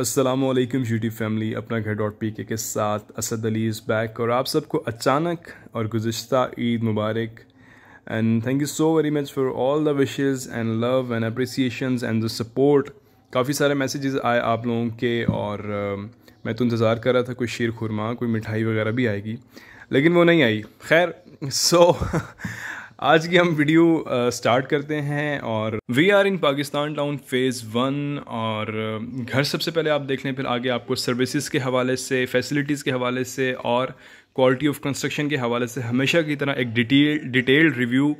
Aslam YouTube family अपना घर dot P के, के साथ असद अली इज़ बैक और आप सबको अचानक और गुज्त ईद मुबारक and thank you so very much for all the wishes and love and appreciation and the support काफ़ी सारे मैसेजेस आए आप लोगों के और uh, मैं तो इंतज़ार कर रहा था कोई शेर खुरमा कोई मिठाई वगैरह भी आएगी लेकिन वो नहीं आई खैर सो so, आज की हम वीडियो स्टार्ट uh, करते हैं और we are in Pakistan town phase one और uh, घर सबसे पहले आप देख लें फिर आगे आपको सर्विसेज के हवाले से फैसिलिटीज़ के हवाले से और क्वालिटी ऑफ कंस्ट्रक्शन के हवाले से हमेशा की तरह एक detail detailed review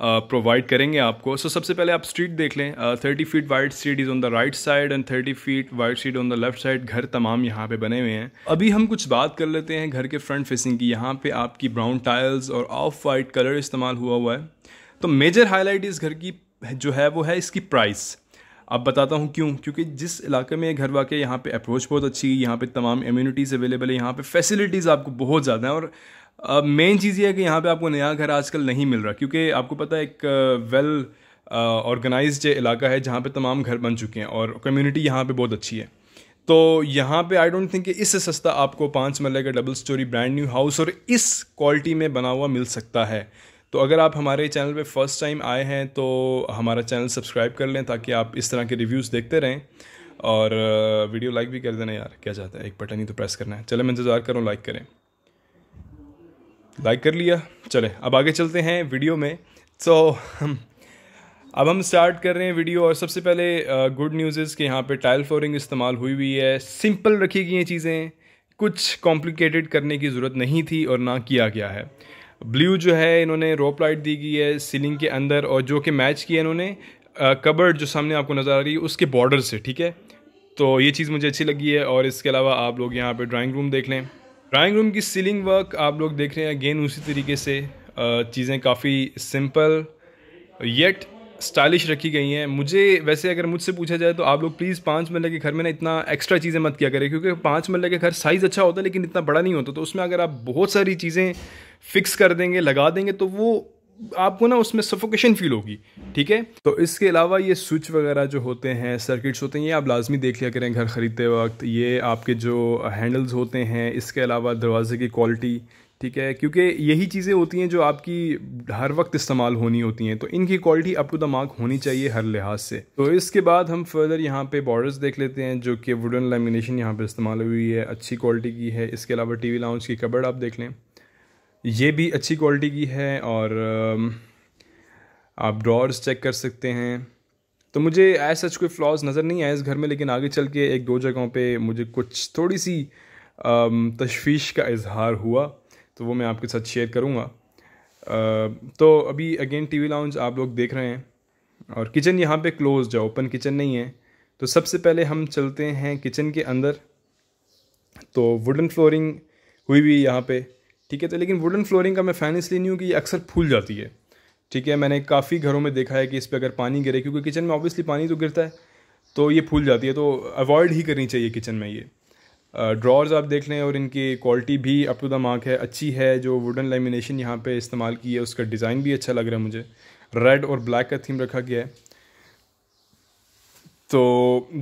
provide uh, करेंगे आपको सो सबसे पहले आप स्ट्रीट देख लें thirty feet wide street is on the right side and thirty feet wide street on the left side घर तमाम यहाँ पे बने हुए हैं अभी हम कुछ बात कर लेते हैं घर के फ्रंट फेसिंग की यहाँ पे आपकी ब्राउन टाइल्स और ऑफ वाइट कलर इस्तेमाल हुआ हुआ है तो मेजर हाईलाइट इस घर की जो है वो है इसकी प्राइस अब बताता हूँ क्यों क्योंकि जिस इलाके में घर वाकई यहाँ पे अप्रोच बहुत अच्छी है यहाँ पे तमाम इम्यूनिटीज़ अवेलेबल है यहाँ पे फैसिलिटीज़ आपको बहुत ज़्यादा हैं और मेन चीज़ ये है कि यहाँ पे आपको नया घर आजकल नहीं मिल रहा क्योंकि आपको पता है एक वेल uh, uh, ऑर्गेनाइज इलाका है जहाँ पे तमाम घर बन चुके हैं और कम्युनिटी यहाँ पे बहुत अच्छी है तो यहाँ पे आई डोंट थिंक कि इससे सस्ता आपको पाँच मरल का double storey brand new house और इस क्वालिटी में बना हुआ मिल सकता है तो अगर आप हमारे चैनल पे फर्स्ट टाइम आए हैं तो हमारा चैनल सब्सक्राइब कर लें ताकि आप इस तरह के रिव्यूज़ देखते रहें और वीडियो uh, लाइक भी कर देना यार क्या चाहता है एक बटन ही तो प्रेस करना है चले मैं इंतज़ार करूँ लाइक करें लाइक कर लिया चले अब आगे चलते हैं वीडियो में सो so, अब हम स्टार्ट कर रहे हैं वीडियो और सबसे पहले गुड न्यूज़ इज़ कि यहाँ पे टाइल फ्लोरिंग इस्तेमाल हुई हुई है सिंपल रखी गई हैं चीज़ें कुछ कॉम्प्लिकेटेड करने की ज़रूरत नहीं थी और ना किया गया है ब्लू जो है इन्होंने रोप लाइट दी गई है सीलिंग के अंदर और जो कि मैच किया इन्होंने कबर्ड uh, जो सामने आपको नज़र आ रही है उसके बॉर्डर से ठीक है तो ये चीज़ मुझे अच्छी लगी है और इसके अलावा आप लोग यहाँ पर ड्राइंग रूम देख लें ड्राइंग रूम की सीलिंग वर्क आप लोग देख रहे हैं अगेन उसी तरीके से चीज़ें काफ़ी सिंपल येट स्टाइलिश रखी गई हैं मुझे वैसे अगर मुझसे पूछा जाए तो आप लोग प्लीज़ पाँच मरल के घर में ना इतना एक्स्ट्रा चीज़ें मत किया करें क्योंकि पाँच मरल के घर साइज़ अच्छा होता है लेकिन इतना बड़ा नहीं होता तो उसमें अगर आप बहुत सारी चीज़ें फिक्स कर देंगे लगा देंगे तो वो आपको ना उसमें सफोकेशन फील होगी ठीक है तो इसके अलावा ये स्विच वगैरह जो होते हैं सर्किट्स होते हैं ये आप लाजमी देख लिया करें घर ख़रीदते वक्त ये आपके जो हैंडल्स होते हैं इसके अलावा दरवाज़े की क्वालिटी ठीक है क्योंकि यही चीज़ें होती हैं जो आपकी हर वक्त इस्तेमाल होनी होती हैं तो इनकी quality up to the mark होनी चाहिए हर लिहाज से तो इसके बाद हम फर्दर यहाँ पे बॉर्डर्स देख लेते हैं जो कि वुडन लेमिनेशन यहाँ पे इस्तेमाल हुई है अच्छी क्वालिटी की है इसके अलावा टीवी लाउंज की कबर्ड आप देख लें ये भी अच्छी क्वालिटी की है और um, आप ड्रॉर्स चेक कर सकते हैं तो मुझे एज सच कोई फ्लॉज नज़र नहीं आया इस घर में लेकिन आगे चल के एक दो जगहों पे मुझे कुछ थोड़ी सी um, तशवीश का इजहार हुआ तो वो मैं आपके साथ शेयर करूँगा uh, तो अभी अगेन टीवी लाउंज आप लोग देख रहे हैं और किचन यहाँ पे क्लोज है ओपन किचन नहीं है तो सबसे पहले हम चलते हैं किचन के अंदर तो वुडन फ्लोरिंग हुई हुई यहाँ पे ठीक है तो लेकिन वुडन फ्लोरिंग का मैं फ़ैन इसलिए नहीं हूँ कि ये अक्सर फूल जाती है ठीक है मैंने काफ़ी घरों में देखा है कि इस पर अगर पानी गिरे क्योंकि किचन में ऑब्वियसली पानी तो गिरता है तो ये फूल जाती है तो अवॉइड ही करनी चाहिए किचन में ये ड्रॉर्स आप देख लें और इनकी क्वालिटी भी अप टू द मार्क है अच्छी है जो वुडन लेमिनेशन यहाँ पे इस्तेमाल की है उसका डिज़ाइन भी अच्छा लग रहा है मुझे रेड और ब्लैक का थीम रखा गया है तो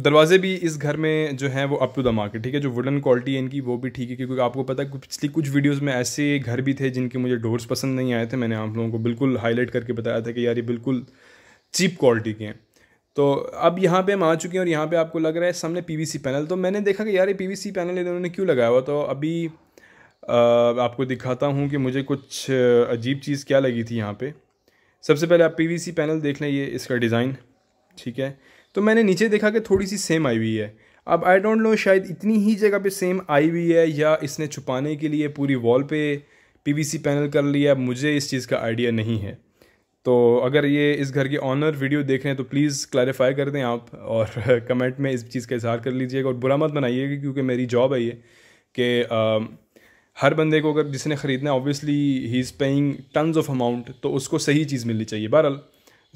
दरवाजे भी इस घर में जो हैं वो अप टू द मार्केट ठीक है जो वुडन क्वालिटी है इनकी वो भी ठीक है क्योंकि आपको पता है पिछली कुछ वीडियोस में ऐसे घर भी थे जिनके मुझे डोर्स पसंद नहीं आए थे मैंने आप लोगों को बिल्कुल हाईलाइट करके बताया था कि यार ये बिल्कुल चीप क्वालिटी के हैं तो अब यहाँ पे हम आ चुके हैं और यहाँ पे आपको लग रहा है सामने पी पैनल तो मैंने देखा कि यार ये पी पैनल इन्होंने क्यों लगाया हुआ तो अभी आपको दिखाता हूँ कि मुझे कुछ अजीब चीज़ क्या लगी थी यहाँ पर सबसे पहले आप पी पैनल देख लें ये इसका डिज़ाइन ठीक है तो मैंने नीचे देखा कि थोड़ी सी सेम आई हुई है अब आई डोंट नो शायद इतनी ही जगह पे सेम आई हुई है या इसने छुपाने के लिए पूरी वॉल पे पीवीसी पैनल कर लिया मुझे इस चीज़ का आइडिया नहीं है तो अगर ये इस घर के ऑनर वीडियो देख रहे हैं तो प्लीज़ क्लैरिफाई कर दें आप और कमेंट में इस चीज़ का इजहार कर लीजिएगा और बुरा मत बनाइएगा क्योंकि मेरी जॉब है ये कि हर बंदे को अगर जिसने ख़रीदना है obviously he is paying tons of amount तो उसको सही चीज़ मिलनी चाहिए बहरहाल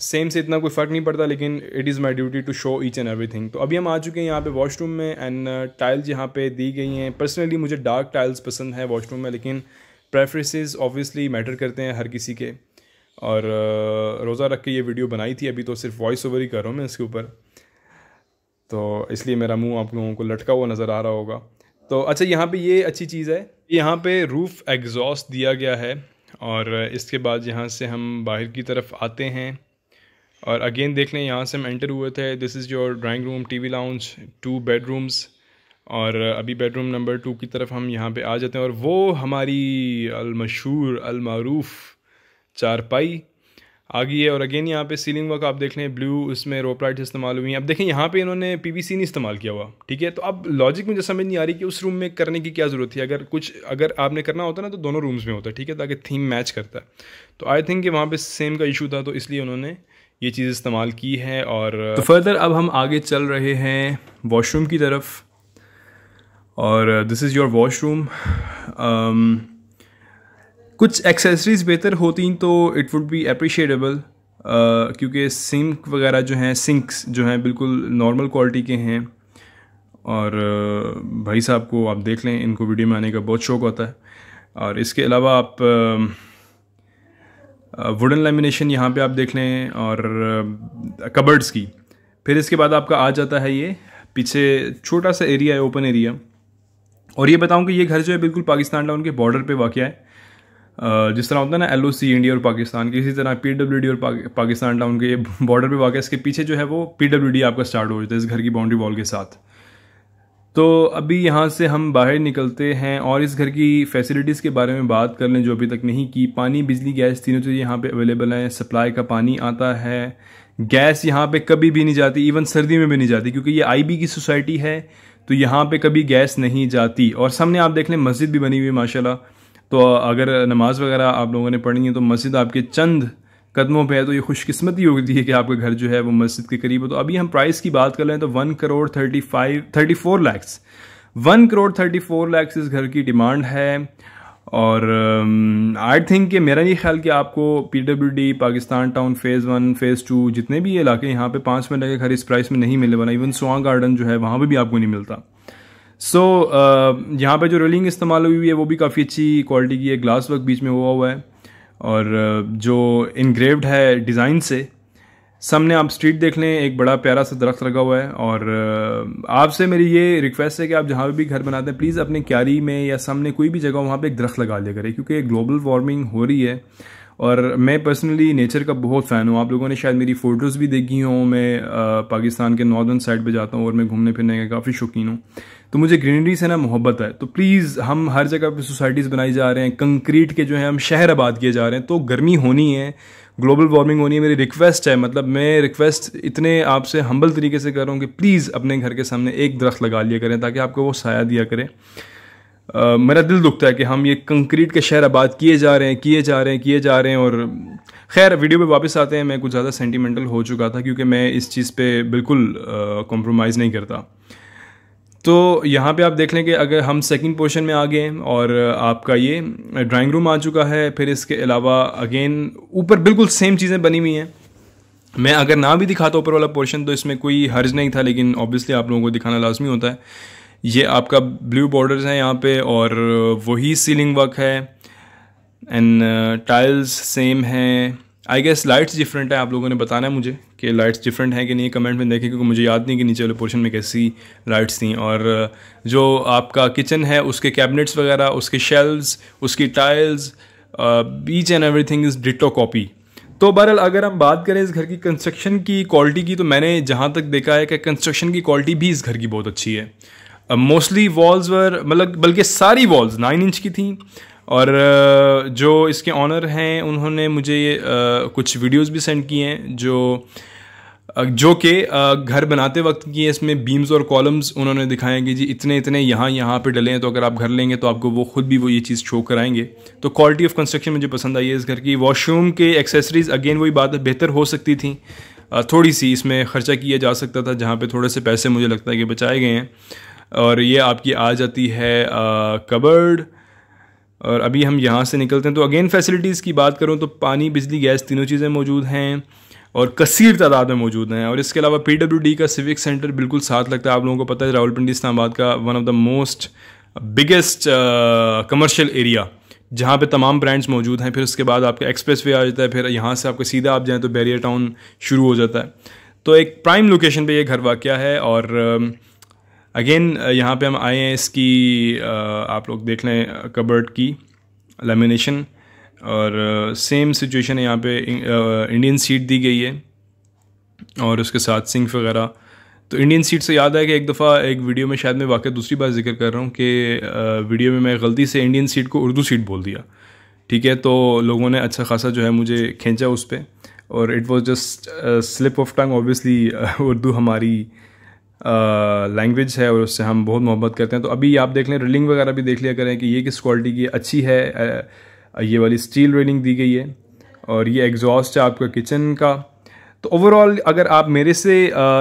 सेम से इतना कोई फ़र्क नहीं पड़ता लेकिन it is my duty to show each and everything तो अभी हम आ चुके हैं यहाँ पे वॉशरूम में एंड टाइल्स uh, यहाँ पे दी गई हैं पर्सनली मुझे डार्क टाइल्स पसंद है वॉशरूम में लेकिन प्रेफरेंसेस ऑब्वियसली मैटर करते हैं हर किसी के और uh, रोज़ा रख के ये वीडियो बनाई थी अभी तो सिर्फ वॉइस ओवर ही कर रहा हूँ मैं इसके ऊपर तो इसलिए मेरा मुंह आप लोगों को लटका हुआ नज़र आ रहा होगा तो अच्छा यहाँ पे ये अच्छी चीज़ है यहाँ पे रूफ़ एग्जॉस्ट दिया गया है और इसके बाद यहाँ से हम बाहर की तरफ आते हैं और अगेन देख लें यहाँ से हम एंटर हुए थे this is your drawing room TV lounge two bedrooms और uh, अभी बेडरूम नंबर टू की तरफ हम यहाँ पे आ जाते हैं और वो हमारी अलमशहूर अलमारूफ चारपाई आ गई है और अगेन यहाँ पे सीलिंग वर्क आप देख लें ब्लू उसमें रोप लाइट इस्तेमाल हुई हैं अब देखें यहाँ पे इन्होंने पीवीसी नहीं इस्तेमाल किया हुआ ठीक है तो अब लॉजिक मुझे समझ नहीं आ रही कि उस रूम में करने की क्या ज़रूरत थी अगर कुछ अगर आपने करना होता ना तो दोनों रूम्स में होता ठीक है ताकि थीम मैच करता है तो आई थिंक कि वहाँ पर सेम का इशू था तो इसलिए उन्होंने ये चीज़ इस्तेमाल की है और तो फर्दर अब हम आगे चल रहे हैं वॉशरूम की तरफ और दिस इज़ योर वॉशरूम कुछ एक्सेसरीज बेहतर होती तो इट वुड बी अप्रिशिएटेबल क्योंकि सिंक वगैरह जो हैं सिंक्स जो हैं बिल्कुल नॉर्मल क्वालिटी के हैं और भाई साहब को आप देख लें इनको वीडियो में आने का बहुत शौक होता है और इसके अलावा आप वुडन लेमिनेशन यहाँ पे आप देख लें और कबर्ड्स की फिर इसके बाद आपका आ जाता है ये पीछे छोटा सा एरिया है ओपन एरिया और ये बताऊँ कि ये घर जो है बिल्कुल पाकिस्तान टाउन के बॉर्डर पे वाक़ है जिस तरह होता है ना एल इंडिया और पाकिस्तान की इसी तरह पी डब्ल्यू डी और पाकिस्तान टाउन के बॉर्डर पे वाक़ है इसके पीछे जो है वो पी डब्ल्यू डी आपका स्टार्ट हो जाता है इस घर की बाउंड्री वॉल के साथ तो अभी यहाँ से हम बाहर निकलते हैं और इस घर की फैसिलिटीज़ के बारे में बात कर लें जो अभी तक नहीं की पानी बिजली गैस तीनों चीज़ें यहाँ पे अवेलेबल हैं सप्लाई का पानी आता है गैस यहाँ पे कभी भी नहीं जाती इवन सर्दी में भी नहीं जाती क्योंकि ये आईबी की सोसाइटी है तो यहाँ पे कभी गैस नहीं जाती और सामने आप देख लें मस्जिद भी बनी हुई है माशाला तो अगर नमाज़ वगैरह आप लोगों ने पढ़नी है तो मस्जिद आपके चंद कदमों पे है तो ये खुशकिस्मती होती है कि आपका घर जो है वो मस्जिद के करीब है तो अभी हम प्राइस की बात कर रहे हैं तो one crore thirty five thirty four lakhs one crore thirty four lakhs इस घर की डिमांड है और आई um, थिंक कि मेरा ये ख्याल कि आपको P W D Pakistan town phase one phase two जितने भी इलाके यहाँ पे पाँच मिनट के घर इस प्राइस में नहीं मिलने वाला इवन सुहा गार्डन जो है वहाँ पर भी आपको नहीं मिलता सो so, uh, यहाँ पे जो रोलिंग इस्तेमाल हुई हुई है वो भी काफ़ी अच्छी क्वालिटी की है ग्लास वर्क बीच में हुआ हुआ है और जो इनग्रेव्ड है डिज़ाइन से सामने आप स्ट्रीट देख लें एक बड़ा प्यारा सा दरख्त लगा हुआ है और आपसे मेरी ये रिक्वेस्ट है कि आप जहाँ भी घर बनाते हैं प्लीज़ अपने क्यारी में या सामने कोई भी जगह वहाँ पे एक दरख्त लगा लिया करें क्योंकि ग्लोबल वार्मिंग हो रही है और मैं पर्सनली नेचर का बहुत फ़ैन हूँ आप लोगों ने शायद मेरी फ़ोटोज़ भी देखी हों मैं पाकिस्तान के नॉर्दर्न साइड पर जाता हूँ और मैं घूमने फिरने का काफ़ी शौकीन हूँ तो मुझे ग्रीनरी से ना मोहब्बत है तो प्लीज़ हम हर जगह पे सोसाइटीज़ बनाई जा रहे हैं कंक्रीट के जो है हम शहर आबाद किए जा रहे हैं तो गर्मी होनी है ग्लोबल वार्मिंग होनी है मेरी रिक्वेस्ट है मतलब मैं रिक्वेस्ट इतने आपसे हम्बल तरीके से कर रहा हूँ कि प्लीज़ अपने घर के सामने एक दरख्त लगा लिया करें ताकि आपको वो साया दिया करें Uh, मेरा दिल दुखता है कि हम ये कंक्रीट के शहर आबाद किए जा रहे हैं किए जा रहे हैं किए जा रहे हैं और खैर वीडियो पे वापस आते हैं मैं कुछ ज़्यादा सेंटिमेंटल हो चुका था क्योंकि मैं इस चीज़ पे बिल्कुल कॉम्प्रोमाइज़ uh, नहीं करता तो यहाँ पे आप देख लें कि अगर हम सेकंड पोर्शन में आ गए और आपका ये ड्राइंग रूम आ चुका है फिर इसके अलावा अगेन ऊपर बिल्कुल सेम चीज़ें बनी हुई हैं मैं अगर ना भी दिखाता ऊपर वाला पोर्शन तो इसमें कोई हर्ज नहीं था लेकिन ऑब्वियसली आप लोगों को दिखाना लाजमी होता है ये आपका ब्लू बॉर्डर्स है यहाँ पे और वही सीलिंग वर्क है एंड टाइल्स सेम है आई गेस लाइट्स डिफरेंट है आप लोगों ने बताना है मुझे कि लाइट्स डिफरेंट हैं कि नहीं कमेंट में देखें क्योंकि मुझे याद नहीं कि नीचे वाले पोर्शन में कैसी लाइट्स थी और uh, जो आपका किचन है उसके कैबिनेट्स वगैरह उसके शेल्व्स उसकी टाइल्स बीच and everything is ditto copy तो बहरहाल अगर हम बात करें इस घर की कंस्ट्रक्शन की क्वालिटी की तो मैंने जहाँ तक देखा है कि कंस्ट्रक्शन की क्वालिटी भी इस घर की बहुत अच्छी है मोस्टली वॉल्स वर मतलब बल्कि सारी वॉल्स नाइन इंच की थी और जो इसके ऑनर हैं उन्होंने मुझे ये कुछ वीडियोस भी सेंड किए हैं जो जो कि घर बनाते वक्त की इसमें बीम्स और कॉलम्स उन्होंने दिखाए कि जी इतने इतने यहाँ यहाँ पे डले हैं तो अगर आप घर लेंगे तो आपको वो खुद भी वो ये चीज़ शो कराएंगे तो क्वालिटी ऑफ कंस्ट्रक्शन मुझे पसंद आई है इस घर की वॉशरूम के एक्सेसरीज़ अगेन वही बात बेहतर हो सकती थी थोड़ी सी इसमें ख़र्चा किया जा सकता था जहाँ पर थोड़े से पैसे मुझे लगता है कि बचाए गए हैं और ये आपकी आ जाती है कबर्ड और अभी हम यहाँ से निकलते हैं तो अगेन फैसिलिटीज़ की बात करूँ तो पानी बिजली गैस तीनों चीज़ें मौजूद हैं और कसीर तादाद में मौजूद हैं और इसके अलावा पी का सिविक सेंटर बिल्कुल साथ लगता है आप लोगों को पता है रावलपिंडी इस्लामाबाद का one of the most biggest commercial area जहाँ पे तमाम ब्रांड्स मौजूद हैं फिर उसके बाद आपका एक्सप्रेस वे आ जाता है फिर यहाँ से आपको सीधा आप जाएँ तो बैरियर टाउन शुरू हो जाता है तो एक प्राइम लोकेशन पे ये घर वाक़ है और um, अगेन uh, यहाँ पे हम आए हैं इसकी uh, आप लोग देख लें कबर्ड uh, की लेमिनेशन और सेम सिचुएशन है यहाँ पे इंडियन सीट दी गई है और उसके साथ सिंक वगैरह तो इंडियन सीट से याद है कि एक दफ़ा एक वीडियो में शायद मैं वाकई दूसरी बार जिक्र कर रहा हूँ कि वीडियो में मैं गलती से इंडियन सीट को उर्दू सीट बोल दिया ठीक है तो लोगों ने अच्छा खासा जो है मुझे खींचा उस पर और it was just slip of tongue obviously Urdu हमारी लैंग्वेज है और उससे हम बहुत मोहब्बत करते हैं तो अभी आप देख लें रिलिंग वगैरह भी देख लिया करें कि ये किस क्वालिटी की अच्छी है ये वाली स्टील रिलिंग दी गई है और ये एग्जॉस्ट है आपका किचन का तो ओवरऑल अगर आप मेरे से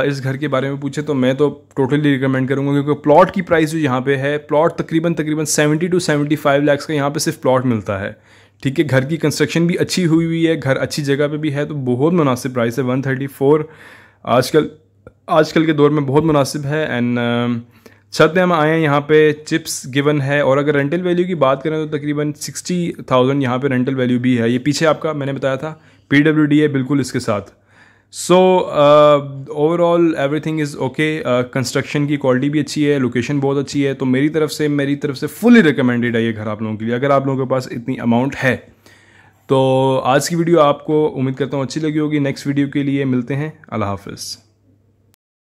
इस घर के बारे में पूछें तो मैं तो टोटली रिकमेंड करूँगा क्योंकि प्लॉट की प्राइस जो यहाँ पे है प्लॉट तकरीबन तकरीबन 70 टू 75 लैक्स का यहाँ पे सिर्फ प्लॉट मिलता है ठीक है घर की कंस्ट्रक्शन भी अच्छी हुई हुई है घर अच्छी जगह पे भी है तो बहुत मुनासिब प्राइस है 134 आजकल आजकल के दौर में बहुत मुनासिब है एंड छत में हम आए हैं यहाँ पे चिप्स गिवन है और अगर रेंटल वैल्यू की बात करें तो तकरीबन सिक्सटी थाउजेंड यहाँ पर रेंटल वैल्यू भी है ये पीछे आपका मैंने बताया था पी डब्ल्यू डी है बिल्कुल इसके साथ so overall everything is okay construction की क्वालिटी भी अच्छी है लोकेशन बहुत अच्छी है तो मेरी तरफ से मेरी तरफ से फुली रिकमेंडेड है ये घर आप लोगों के लिए अगर आप लोगों के पास इतनी अमाउंट है तो आज की वीडियो आपको उम्मीद करता हूँ अच्छी लगी होगी नेक्स्ट वीडियो के लिए मिलते हैं अल्लाह हाफिज़